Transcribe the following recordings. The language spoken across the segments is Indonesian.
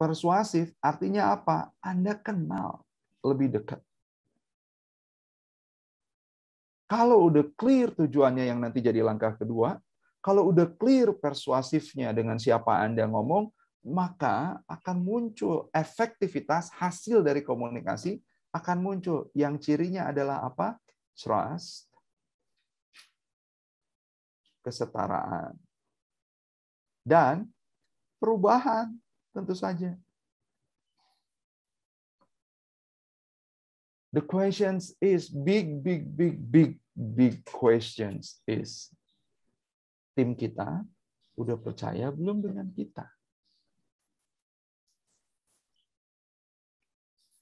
Persuasif artinya apa? Anda kenal lebih dekat. Kalau udah clear tujuannya yang nanti jadi langkah kedua, kalau udah clear persuasifnya dengan siapa Anda ngomong, maka akan muncul efektivitas hasil dari komunikasi akan muncul. Yang cirinya adalah apa? Trust, kesetaraan, dan perubahan. Tentu saja. The questions is big, big, big, big, big questions is tim kita udah percaya belum dengan kita?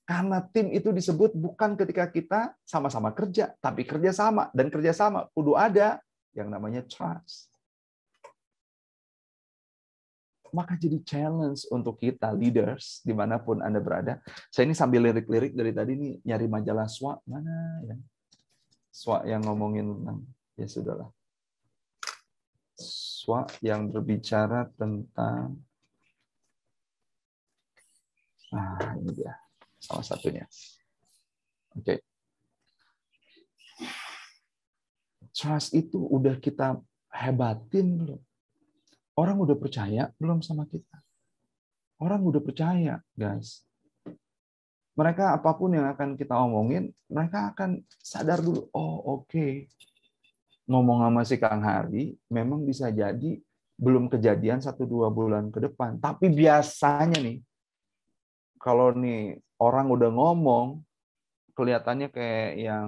Karena tim itu disebut bukan ketika kita sama-sama kerja, tapi kerja sama dan kerja sama kudu ada yang namanya trust maka jadi challenge untuk kita leaders dimanapun anda berada. Saya ini sambil lirik-lirik dari tadi nih nyari majalah SWA mana ya? SWA yang ngomongin tentang ya sudahlah. SWA yang berbicara tentang ah ini dia salah satunya. Oke. Okay. Trust itu udah kita hebatin loh Orang udah percaya belum sama kita? Orang udah percaya, guys. Mereka apapun yang akan kita omongin, mereka akan sadar dulu, oh oke, okay. ngomong sama si Kang Hari, memang bisa jadi belum kejadian satu dua bulan ke depan. Tapi biasanya nih, kalau nih orang udah ngomong, kelihatannya kayak yang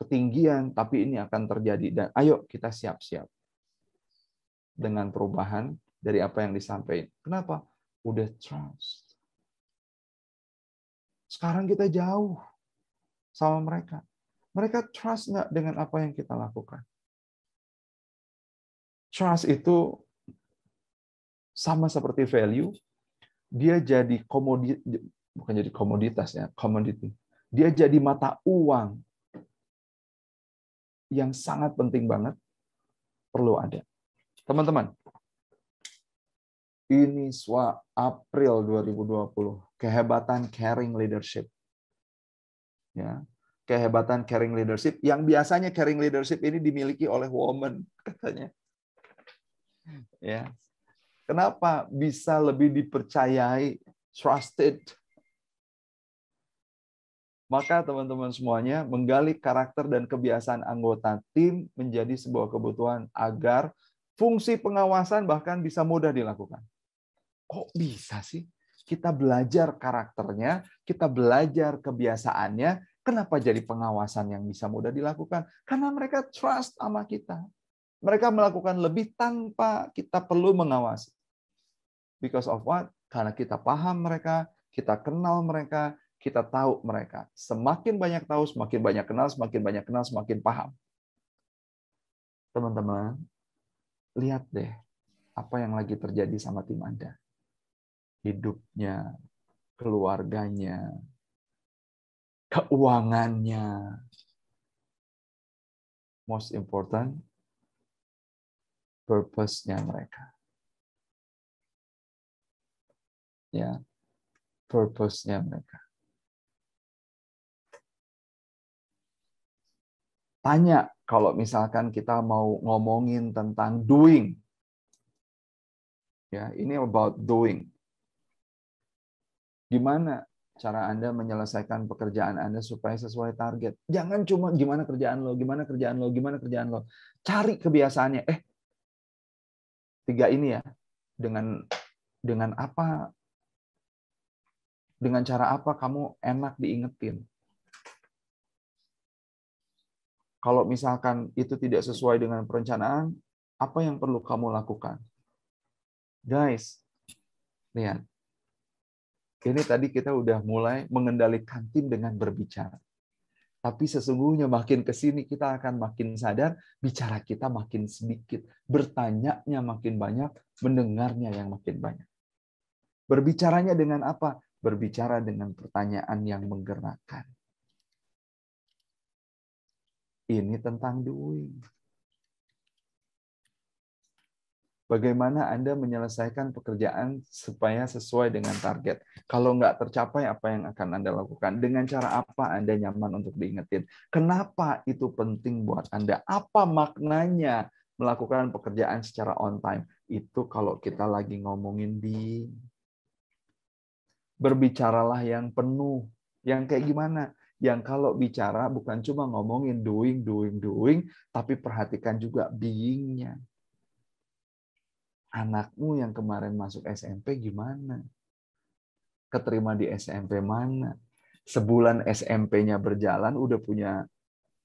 ketinggian, tapi ini akan terjadi. Dan ayo kita siap-siap dengan perubahan dari apa yang disampaikan. Kenapa? Udah trust. Sekarang kita jauh sama mereka. Mereka trust nggak dengan apa yang kita lakukan? Trust itu sama seperti value, dia jadi komodi, bukan jadi komoditas ya, commodity. Dia jadi mata uang yang sangat penting banget perlu ada. Teman-teman, ini SWA April 2020, kehebatan caring leadership. Ya, kehebatan caring leadership yang biasanya caring leadership ini dimiliki oleh woman katanya. Ya. Kenapa bisa lebih dipercayai, trusted? Maka teman-teman semuanya menggali karakter dan kebiasaan anggota tim menjadi sebuah kebutuhan agar Fungsi pengawasan bahkan bisa mudah dilakukan. Kok bisa sih? Kita belajar karakternya, kita belajar kebiasaannya, kenapa jadi pengawasan yang bisa mudah dilakukan? Karena mereka trust sama kita. Mereka melakukan lebih tanpa kita perlu mengawasi. Because of what? Karena kita paham mereka, kita kenal mereka, kita tahu mereka. Semakin banyak tahu, semakin banyak kenal, semakin banyak kenal, semakin paham. Teman-teman, lihat deh apa yang lagi terjadi sama tim Anda. Hidupnya, keluarganya, keuangannya. Most important, purpose-nya mereka. Ya, purpose-nya mereka. Tanya kalau misalkan kita mau ngomongin tentang doing. Ya, ini about doing. Gimana cara Anda menyelesaikan pekerjaan Anda supaya sesuai target. Jangan cuma gimana kerjaan lo, gimana kerjaan lo, gimana kerjaan lo. Cari kebiasaannya. Eh, tiga ini ya. Dengan dengan apa? Dengan cara apa kamu enak diingetin? Kalau misalkan itu tidak sesuai dengan perencanaan, apa yang perlu kamu lakukan? Guys, lihat. Ini tadi kita udah mulai mengendalikan tim dengan berbicara. Tapi sesungguhnya makin ke sini kita akan makin sadar, bicara kita makin sedikit, bertanyanya makin banyak, mendengarnya yang makin banyak. Berbicaranya dengan apa? Berbicara dengan pertanyaan yang menggerakkan. Ini tentang duit. Bagaimana Anda menyelesaikan pekerjaan supaya sesuai dengan target? Kalau nggak tercapai, apa yang akan Anda lakukan? Dengan cara apa Anda nyaman untuk diingetin? Kenapa itu penting buat Anda? Apa maknanya melakukan pekerjaan secara on time? Itu kalau kita lagi ngomongin di berbicaralah yang penuh. Yang kayak gimana? yang kalau bicara bukan cuma ngomongin doing, doing, doing, tapi perhatikan juga being Anakmu yang kemarin masuk SMP gimana? Keterima di SMP mana? Sebulan SMP-nya berjalan udah punya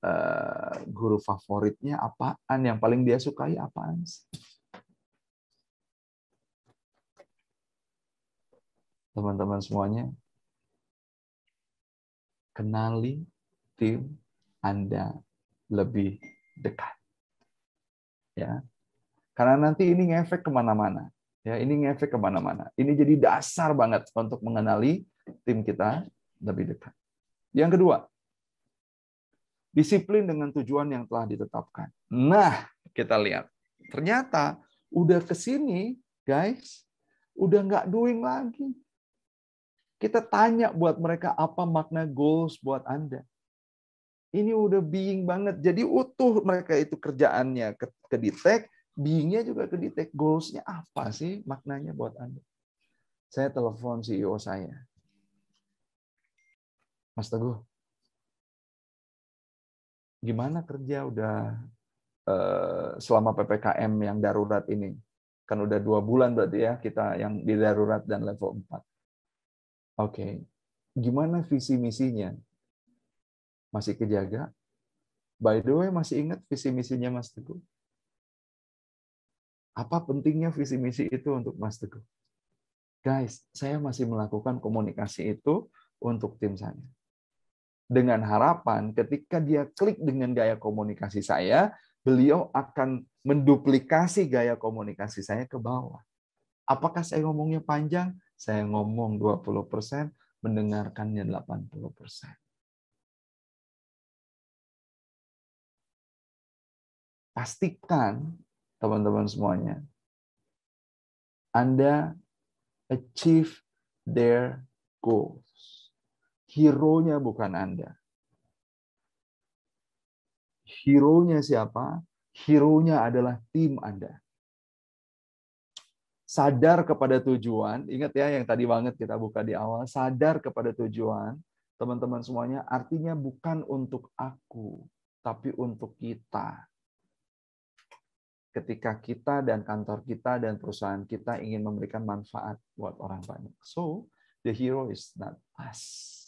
eh, guru favoritnya apaan? Yang paling dia sukai apaan sih? Teman-teman semuanya, kenali tim Anda lebih dekat. Ya, karena nanti ini ngefek kemana-mana. Ya, ini ngefek kemana-mana. Ini jadi dasar banget untuk mengenali tim kita lebih dekat. Yang kedua, disiplin dengan tujuan yang telah ditetapkan. Nah, kita lihat. Ternyata udah kesini, guys, udah nggak doing lagi kita tanya buat mereka apa makna goals buat Anda. Ini udah being banget. Jadi utuh mereka itu kerjaannya ke, ke detect, beingnya juga ke detect. Goalsnya apa sih maknanya buat Anda? Saya telepon CEO saya. Mas Teguh, gimana kerja udah eh, selama PPKM yang darurat ini? Kan udah dua bulan berarti ya kita yang di darurat dan level 4. Oke, gimana visi misinya? Masih kejaga? By the way, masih ingat visi misinya Mas Teguh? Apa pentingnya visi misi itu untuk Mas Teguh? Guys, saya masih melakukan komunikasi itu untuk tim saya. Dengan harapan ketika dia klik dengan gaya komunikasi saya, beliau akan menduplikasi gaya komunikasi saya ke bawah. Apakah saya ngomongnya panjang? Saya ngomong 20%, mendengarkannya 80%. Pastikan, teman-teman semuanya, Anda achieve their goals. Hero-nya bukan Anda. Hero-nya siapa? Hero-nya adalah tim Anda sadar kepada tujuan. Ingat ya yang tadi banget kita buka di awal, sadar kepada tujuan, teman-teman semuanya, artinya bukan untuk aku, tapi untuk kita. Ketika kita dan kantor kita dan perusahaan kita ingin memberikan manfaat buat orang banyak. So, the hero is not us